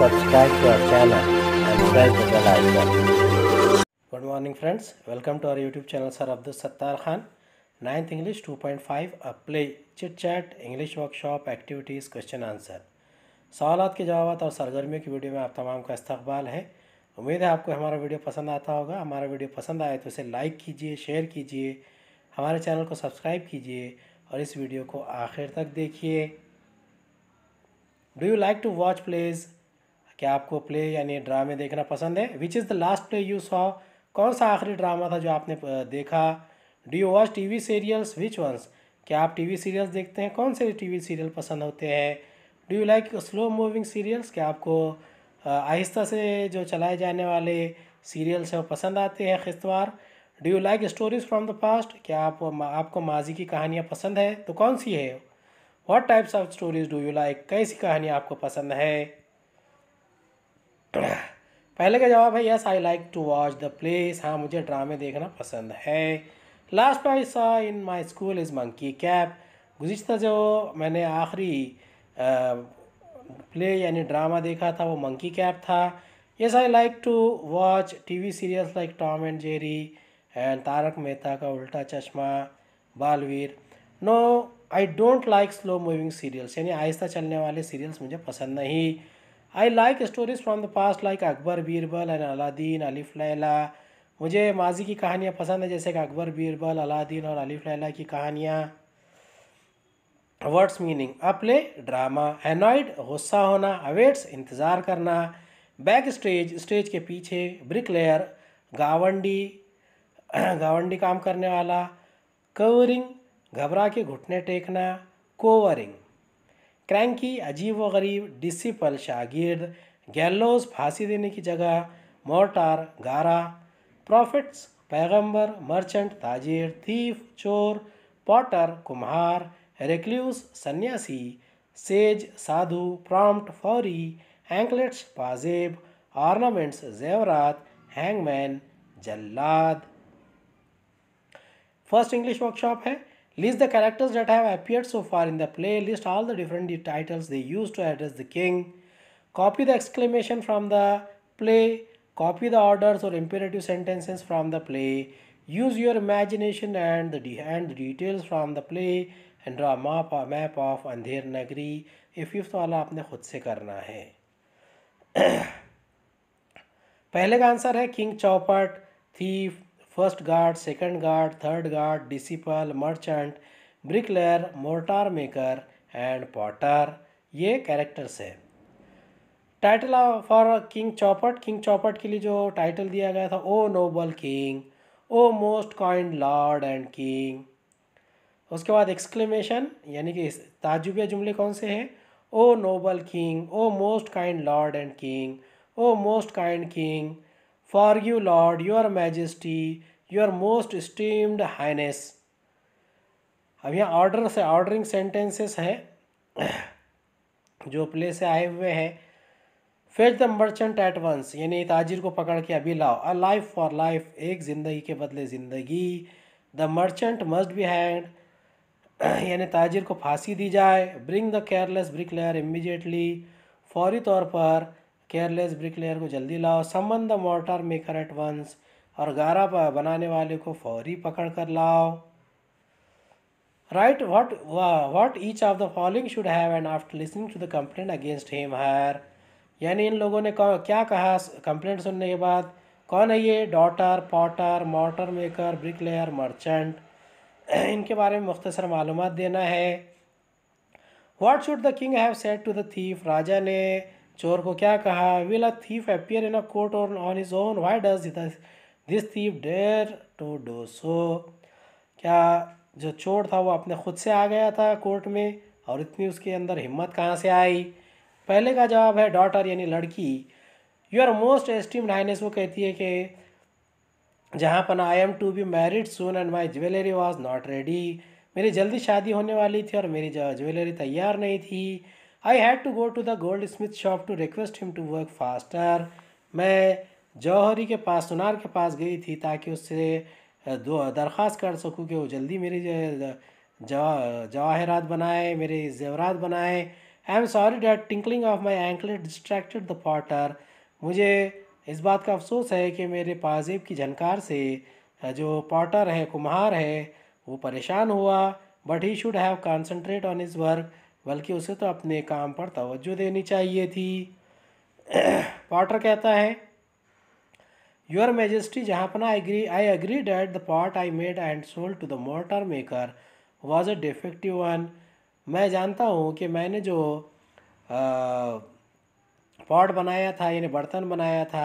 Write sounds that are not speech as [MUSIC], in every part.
subscribe to our channel and press the bell icon. Good morning friends. Welcome to our YouTube channel Sir Abdul Sattar Khan. 9th English 2.5 A Play Chit Chat English Workshop Activities Question Answer सवालत के जवाब और सरगर्मियों की video में आप तमाम का इस्तकबाल है उम्मीद है आपको हमारा वीडियो पसंद आता होगा हमारा वीडियो पसंद आए तो इसे लाइक कीजिए शेयर कीजिए हमारे चैनल को सब्सक्राइब कीजिए और इस वीडियो को आखिर तक देखिए do you like to watch plays क्या आपको प्ले यानी ड्रामे देखना पसंद है which is the last play you saw कौन सा आखिरी ड्रामा था जो आपने देखा do you watch T V serials which ones क्या आप टी वी सीरियल्स देखते हैं कौन से टी वी सीरियल पसंद होते हैं do you like slow moving serials क्या आपको आहिस्ता से जो चलाए जाने वाले सीरियल्स हैं वो पसंद आते हैं खिस्तवार do you like stories from the past क्या आप आपको माजी की कहानियाँ पसंद है तो कौन सी है what types of stories do you like कैसी कहानियाँ आपको पसंद है पहले का जवाब है yes I like to watch the plays हाँ मुझे ड्रामे देखना पसंद है last I saw in my school is monkey cap गुज्तर जो मैंने आखिरी प्ले यानी ड्रामा देखा था वो मंकी कैप था yes I like to watch T V serials like Tom and Jerry and Tarak Mehta का Ooltah Chashmah Baalveer no I don't like slow moving serials यानी आहिस्ता चलने वाले सीरियल्स मुझे पसंद नहीं I like stories from the past like Akbar Birbal and Aladdin Alif Laila. मुझे माजी की कहानियाँ पसंद है जैसे कि अकबर बीरबल अलादीन और अलीफ लैला की कहानियाँ वर्ड्स मीनिंग अपले ड्रामा एनॉइड गुस्सा होना अवेट्स इंतज़ार करना बैक स्टेज स्टेज के पीछे ब्रिक लेयर गावंडी [CLEARS THROAT] गावंडी काम करने वाला कवरिंग घबरा के घुटने टेकना कोवरिंग क्रैंकी अजीब व गरीब डिसिपल शागिर्द गैलोज फांसी देने की जगह मोर्टार गारा प्रॉफिट्स पैगंबर मर्चेंट ताजिर थीफ चोर पॉटर कुम्हार रेक्ल्यूस सन्यासी सेज साधु प्रॉम्प्ट फौरी एंकलेट्स पाजेब ऑर्नामेंट्स जेवरात हैंगमैन जल्लाद फर्स्ट इंग्लिश वर्कशॉप है List the characters that have appeared so far in the play. List all the different titles they used to address the king. Copy the exclamation from the play. Copy the orders or imperative sentences from the play. Use your imagination and the, de and the details from the play and draw a map, a map of Andher Nagri. If you वाला आपने खुद से करना है [CLEARS THROAT] पहले का answer है king Chaupat thief first guard second guard third guard disciple merchant bricklayer mortar maker and potter ये कैरेक्टर्स है title for king Chaupat king Chaupat के लिए जो टाइटल दिया गया था O noble king O most kind lord and king उसके बाद एक्सक्लेमेशन यानी कि ताजुबिया जुमले कौन से हैं O noble king O most kind lord and king O most kind king for you lord your majesty your most esteemed highness अब यहाँ ऑर्डर से ऑर्डरिंग सेंटेंसेस हैं जो प्ले से आए हुए हैं fetch the merchant at once यानी ताजिर को पकड़ के अभी लाओ अ लाइफ फॉर लाइफ एक ज़िंदगी के बदले ज़िंदगी the merchant must be hanged यानी ताजिर को फांसी दी जाए bring the careless bricklayer immediately फौरी तौर पर केयरलेस ब्रिकलेयर को जल्दी लाओ संबंध the mortar maker at once और गारा बनाने वाले को फौरी पकड़ कर लाओ right what what each of the following should have and after listening to the complaint against him here यानी इन लोगों ने क्या कहा कंप्लेंट सुनने के बाद कौन है ये daughter potter mortar maker brick layer merchant इनके बारे में मुख्तसर मालूम देना है what should the king have said to the thief राजा ने चोर को क्या कहा will a thief appear in a court on his is why वाई this thief dare to do so सो क्या जो चोर था वो अपने खुद से आ गया था कोर्ट में और इतनी उसके अंदर हिम्मत कहाँ से आई पहले का जवाब है डॉटर यानी लड़की you are most esteemed highness वो कहती है कि जहाँ पर I am to be married soon and my jewellery was not ready मेरी जल्दी शादी होने वाली थी और मेरी ज्वेलरी तैयार नहीं थी I had to go to the goldsmith shop to request him to work faster मैं जौहरी के पास सुनार के पास गई थी ताकि उससे दो दरख्वास्त कर सकूँ कि वो जल्दी मेरे जवाहरात बनाए मेरे जेवरात बनाए I am sorry that tinkling of my anklet distracted the potter मुझे इस बात का अफसोस है कि मेरे पाजेब की झनकार से जो पॉटर है कुम्हार है वो परेशान हुआ but he should have concentrate on his work बल्कि उसे तो अपने काम पर तवज्जो देनी चाहिए थी [CLEARS THROAT] पॉटर कहता है योर मेजेस्टी जहाँ पर I agree I agree that the pot I made and sold to the mortar maker was a defective one मैं जानता हूँ कि मैंने जो पॉट बनाया था यानी बर्तन बनाया था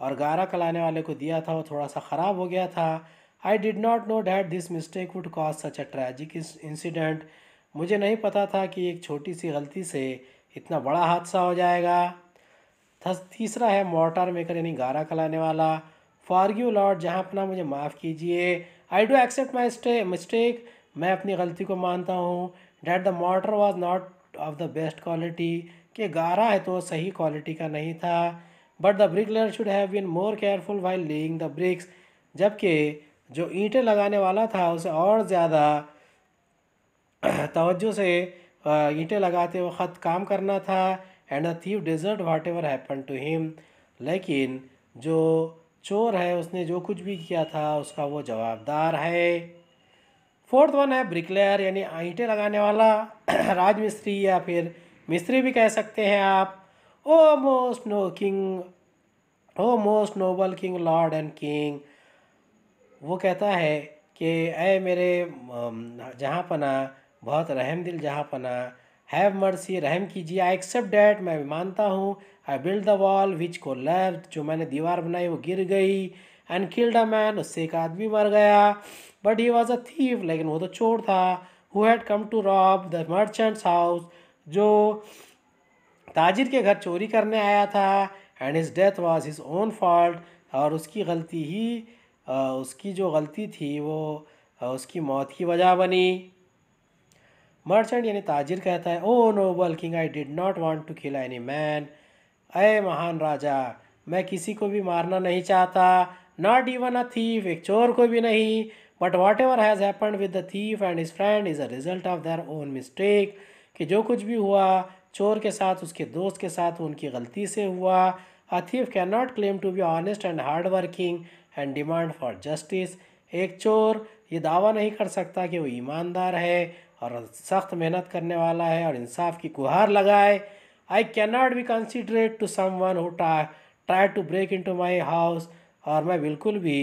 और गारा कलाने वाले को दिया था वो थोड़ा सा ख़राब हो गया था I did not know that this mistake would cause such a tragic incident मुझे नहीं पता था कि एक छोटी सी गलती से इतना बड़ा हादसा हो जाएगा तीसरा है मोटर मेकर यानी गारा कलाने वाला फॉर्ग्यू लॉर्ड जहाँ अपना मुझे माफ़ कीजिए I do accept my stay mistake मैं अपनी गलती को मानता हूँ that the mortar was not of the best quality कि गारा है तो सही क्वालिटी का नहीं था but the brick layer should have been more careful while laying the bricks जबकि जो ईंटें लगाने वाला था उसे और ज़्यादा [CLEARS THROAT] तवज्जो से ईंटें लगाते वक्त काम करना था and a thief deserved whatever happen to him लेकिन जो चोर है उसने जो कुछ भी किया था उसका वो जवाबदार है फोर्थ वन है ब्रिकलेयर यानी ईंटें लगाने वाला [CLEARS THROAT] राजमिस्त्री या फिर मिस्त्री भी कह सकते हैं आप ओ मोस्ट नो king O most noble king lord and king वो कहता है कि अ मेरे जहाँ पना बहुत रहम दिल जहाँ पना हैव मर्सी रहम कीजिए आई एक्सेप्ट डैट मैं भी मानता हूँ I build the wall which को लव जो मैंने दीवार बनाई वो गिर गई एंड किल्ड अ मैन उससे एक आदमी मर गया but he was a thief लेकिन वो तो चोर था who had come to rob the merchant's house जो ताजिर के घर चोरी करने आया था and his death was his own fault और उसकी गलती ही उसकी जो गलती थी वो उसकी मौत की वजह बनी मर्चेंट यानी ताजिर कहता है O noble king I did not want to kill any man अय महान राजा मैं किसी को भी मारना नहीं चाहता नॉट इवन अ थीफ एक चोर को भी नहीं but whatever has happen with the thief and his friend is a result of their own mistake कि जो कुछ भी हुआ चोर के साथ उसके दोस्त के साथ उनकी गलती से हुआ a thief can not claim to be honest and hard working and demand for justice एक चोर ये दावा नहीं कर सकता कि वो ईमानदार है और सख्त मेहनत करने वाला है और इंसाफ की गुहार लगाए I can not be considerate to someone who try to break into my house और मैं बिल्कुल भी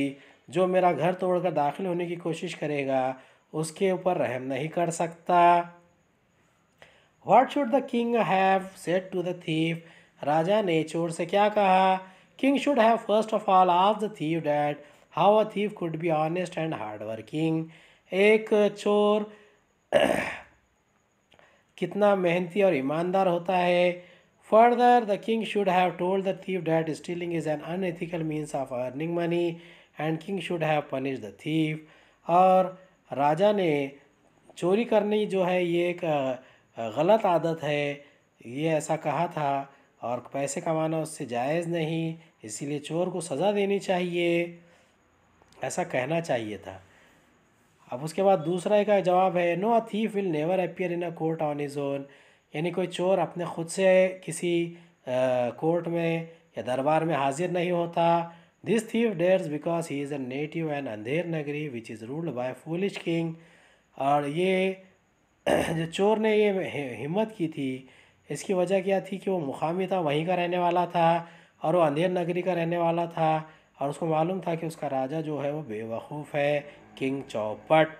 जो मेरा घर तोड़कर दाखिल होने की कोशिश करेगा उसके ऊपर रहम नहीं कर सकता what should the king have said to the thief राजा ने चोर से क्या कहा king should have first of all आज the thief that how a thief could be honest and hard working एक चोर [CLEARS THROAT] कितना मेहनती और ईमानदार होता है further the king should have told the thief that stealing is an unethical means of earning money and king should have punish the thief और राजा ने चोरी करनी जो है ये एक गलत आदत है ये ऐसा कहा था और पैसे कमाना उससे जायज़ नहीं इसीलिए चोर को सज़ा देनी चाहिए ऐसा कहना चाहिए था अब उसके बाद दूसरा का जवाब है no a thief will never appear in a court on is own यानी कोई चोर अपने ख़ुद से किसी कोर्ट में या दरबार में हाजिर नहीं होता this thief dares because he is a native and Andher Nagri which is ruled by foolish king और ये [CLEARS THROAT] जो चोर ने ये हिम्मत की थी इसकी वजह क्या थी कि वो मुकामी था वहीं का रहने वाला था और वो अंधेर नगरी का रहने वाला था और उसको मालूम था कि उसका राजा जो है वो बेवकूफ़ है किंग चौपट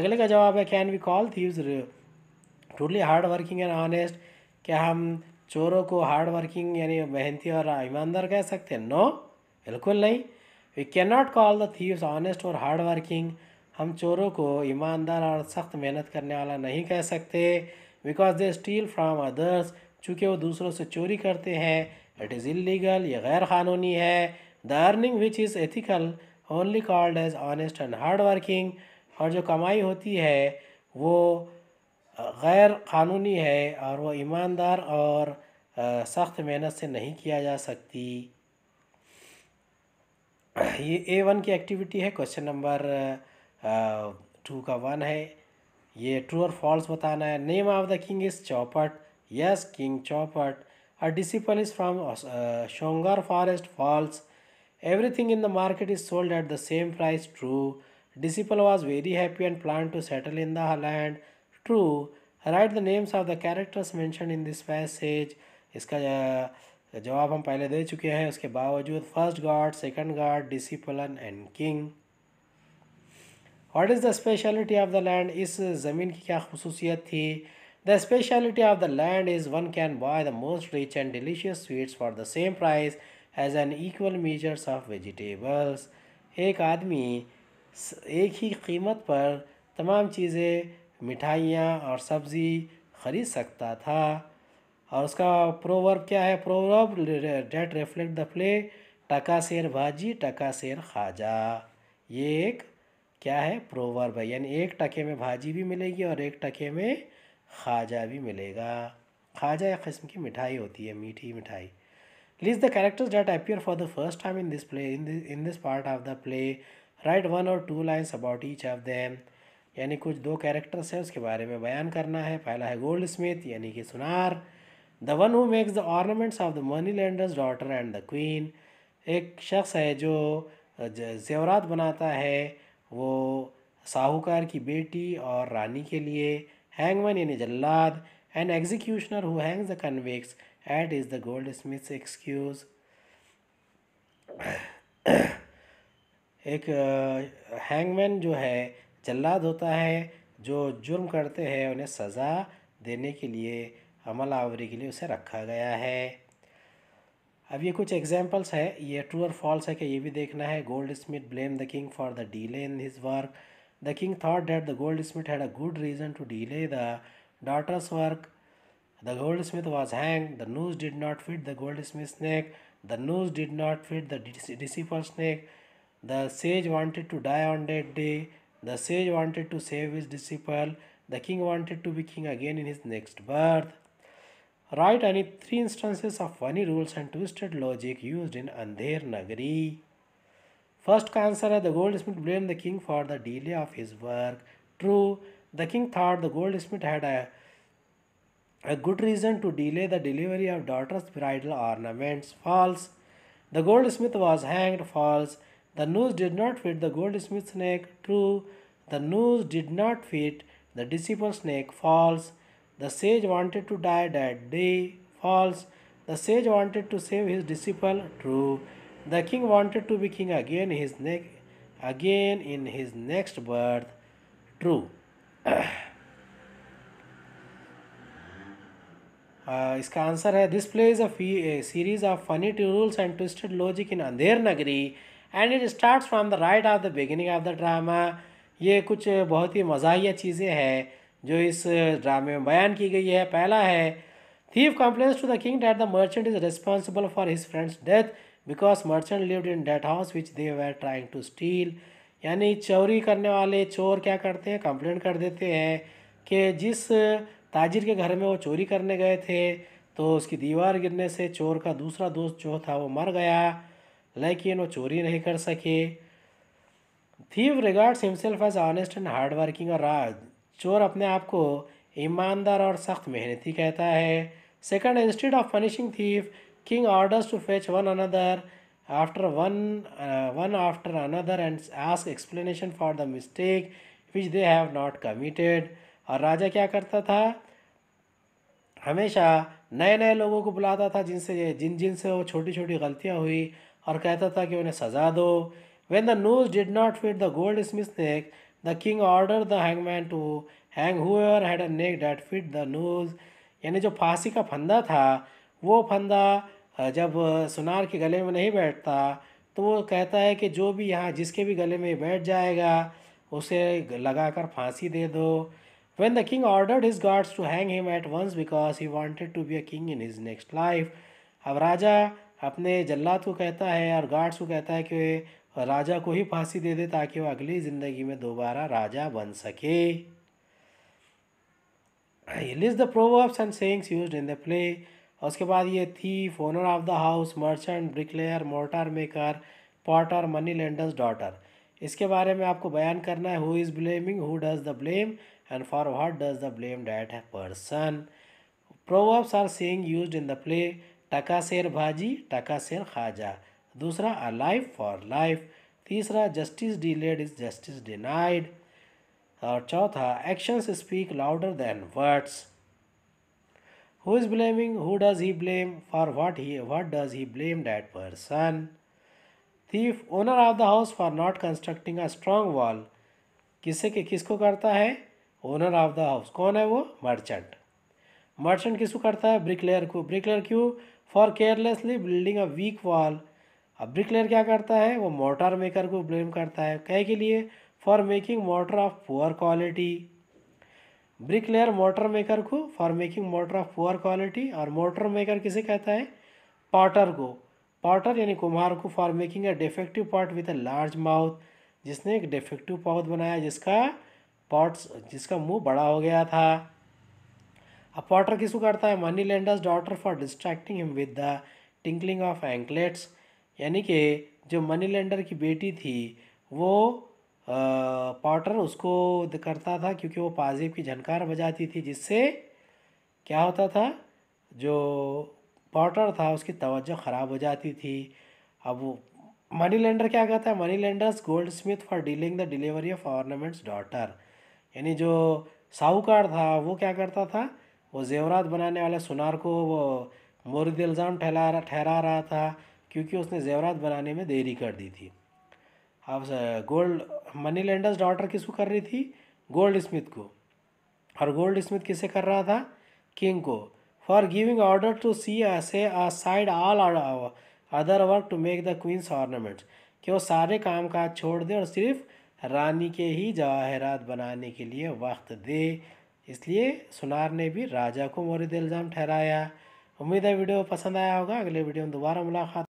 अगले का जवाब है can we call thieves totally hard working and honest क्या हम चोरों को हार्ड वर्किंग यानी मेहनती और ईमानदार कह सकते हैं नो बिल्कुल नहीं we can not call the thieves honest और हार्ड वर्किंग हम चोरों को ईमानदार और सख्त मेहनत करने वाला नहीं कह सकते because they steal from others चूँकि वो दूसरों से चोरी करते हैं इट इज़ इलीगल ये गैर कानूनी है the earning which is ethical only called as honest and hard working और जो कमाई होती है वो गैर कानूनी है और वो ईमानदार और सख्त मेहनत से नहीं किया जा सकती ये ए वन की एक्टिविटी है क्वेश्चन नंबर टू का वन है ये ट्रू और फॉल्स बताना है name of the king is Chaupat yes king Chaupat a disciple is from शोंगर forest false Everything in the market is sold at the same price. True. Disciple was very happy and planned to settle in the land. True. Write the names of the characters mentioned in this passage. इसका जवाब हम पहले दे चुके हैं उसके बावजूद First god second god disciple and king. What is the the of the land? Land इस ज़मीन की क्या खसूसियत थी The speciality of the land is one can buy the most rich and delicious sweets for the same price. As an equal measures of vegetables एक आदमी एक ही कीमत पर तमाम चीज़ें मिठाइयाँ और सब्ज़ी ख़रीद सकता था और उसका प्रोवर्ब क्या है proverb that reflect the play टका शेर भाजी टका शेर खाजा ये एक क्या है प्रोवर्ब है यानी एक टके में भाजी भी मिलेगी और एक टके में खाजा भी मिलेगा खाजा एक किस्म की मिठाई होती है मीठी मिठाई list the characters that appear for the first time in this play in this in this part of the play write one और two lines about each of them यानी कुछ दो कैरेक्टर्स हैं उसके बारे में बयान करना है पहला है गोल्ड स्मिथ यानी कि सुनार the one who makes the ornaments of the money lender's daughter and the queen एक शख्स है जो जेवरात बनाता है वो साहूकार की बेटी और रानी के लिए हैंगमैन यानी जल्लाद and executioner who hangs the convicts and is the goldsmith excuse एक हैंगमैन जो है जल्लाद होता है जो जुर्म करते हैं उन्हें सज़ा देने के लिए अमल आवरी के लिए उसे रखा गया है अब ये कुछ एग्जाम्पल्स है ये ट्रू और फॉल्स है कि ये भी देखना है goldsmith blame the king for the delay in his work the king thought that the goldsmith had a good reason to delay the daughter's work The goldsmith was hanged, the noose did not fit the goldsmith's neck, the noose did not fit the disciple's neck. The sage wanted to die on that day, the sage wanted to save his disciple, the king wanted to be king again in his next birth. Write any three instances of funny rules and twisted logic used in Andher Nagari. First answer the goldsmith blamed the king for the delay of his work. True, the king thought the goldsmith had a a good reason to delay the delivery of daughter's bridal ornaments. False. The goldsmith was hanged. False. The noose did not fit the goldsmith's neck. True. The noose did not fit the disciple's neck. False. The sage wanted to die that day. False. The sage wanted to save his disciple. True. The king wanted to be king again his neck again in his next birth. True. [CLEARS THROAT] इसका answer है this play is a series of funny rules and twisted logic in Andher Nagari and it start from the right of the beginning of the drama ये कुछ बहुत ही मज़ाहिया चीज़ें हैं जो इस ड्रामे में बयान की गई है पहला है thief complains to the king that the merchant is responsible for his friend's death because merchant lived in that house which they were trying to steal यानी चोरी करने वाले चोर क्या करते हैं कंप्लेंट कर देते हैं कि जिस ताजिर के घर में वो चोरी करने गए थे तो उसकी दीवार गिरने से चोर का दूसरा दोस्त जो था वो मर गया लेकिन वो चोरी नहीं कर सके thief regards himself as honest and hard working और राज चोर अपने आप को ईमानदार और सख्त मेहनती कहता है second instead of punishing thief king orders to fetch one another after one one after another and ask explanation for the mistake which they have not committed और राजा क्या करता था हमेशा नए नए लोगों को बुलाता था जिनसे जिन जिन से वो छोटी छोटी गलतियाँ हुई और कहता था कि उन्हें सज़ा दो when the noose did not fit the gold smith's neck the king order the hangman to hang whoever had a neck that fit the noose यानी जो फांसी का फंदा था वो फंदा जब सुनार के गले में नहीं बैठता तो वो कहता है कि जो भी यहाँ जिसके भी गले में बैठ जाएगा उसे लगा कर फांसी दे दो When the king ordered his guards to hang him at once because he wanted to be a king in his next life, अब राजा अपने जल्लाद को कहता है और गार्ड्स को कहता है कि राजा को ही फांसी दे दे ताकि वो अगली ज़िंदगी में दोबारा राजा बन सके list the proverbs and songs used in the play और उसके बाद ये thief owner of the house merchant bricklayer mortar maker potter money lender's daughter इसके बारे में आपको बयान करना है who is blaming who does the blame and for what does the blame that person proverbs are saying used in the play taka sher bhaji taka sher khaja दूसरा alive for life तीसरा justice delayed is justice denied और चौथा actions speak louder than words who is blaming who does he blame for what he what does he blame that person thief owner of the house for not constructing a strong wall किसे के किसको करता है owner of the house कौन है वो merchant merchant किसको करता है ब्रिक लेयर को ब्रिक लेयर क्यों for carelessly building a weak wall अब ब्रिक लेयर क्या करता है वो मोटर मेकर को ब्लेम करता है कह के लिए for making mortar of poor quality bricklayer mortar maker को for making mortar of poor quality और मोटर मेकर किसे कहता है पॉटर को पॉटर यानी कुम्हार को for making a defective pot with a large mouth जिसने एक डिफेक्टिव पाउथ बनाया जिसका पॉट्स जिसका मुंह बड़ा हो गया था अब पॉटर किसको करता है money lender's daughter for distracting him with the tinkling of anklets यानी कि जो मनी लेंडर की बेटी थी वो पॉटर उसको करता था क्योंकि वो पाजेब की झनकार बजाती थी जिससे क्या होता था जो पॉटर था उसकी तवज्जो ख़राब हो जाती थी अब वो मनी लेंडर क्या कहता है money lenders goldsmith for delaying the delivery of ornaments daughter यानी जो साहूकार था वो क्या करता था वो जेवरात बनाने वाले सुनार को वो मोरद इल्ज़ाम ठहला ठहरा रहा था क्योंकि उसने जेवरात बनाने में देरी कर दी थी अब गोल्ड मनी लेंडर्स डॉटर किसको कर रही थी गोल्ड स्मिथ को और गोल्ड स्मिथ किसे कर रहा था किंग को for giving order to set aside all other work to make the queen's ornaments कि वो सारे काम काज छोड़ दे और सिर्फ रानी के ही जवाहरात बनाने के लिए वक्त दे इसलिए सुनार ने भी राजा को मोरद इल्ज़ाम ठहराया उम्मीद है वीडियो पसंद आया होगा अगले वीडियो में दोबारा मुलाकात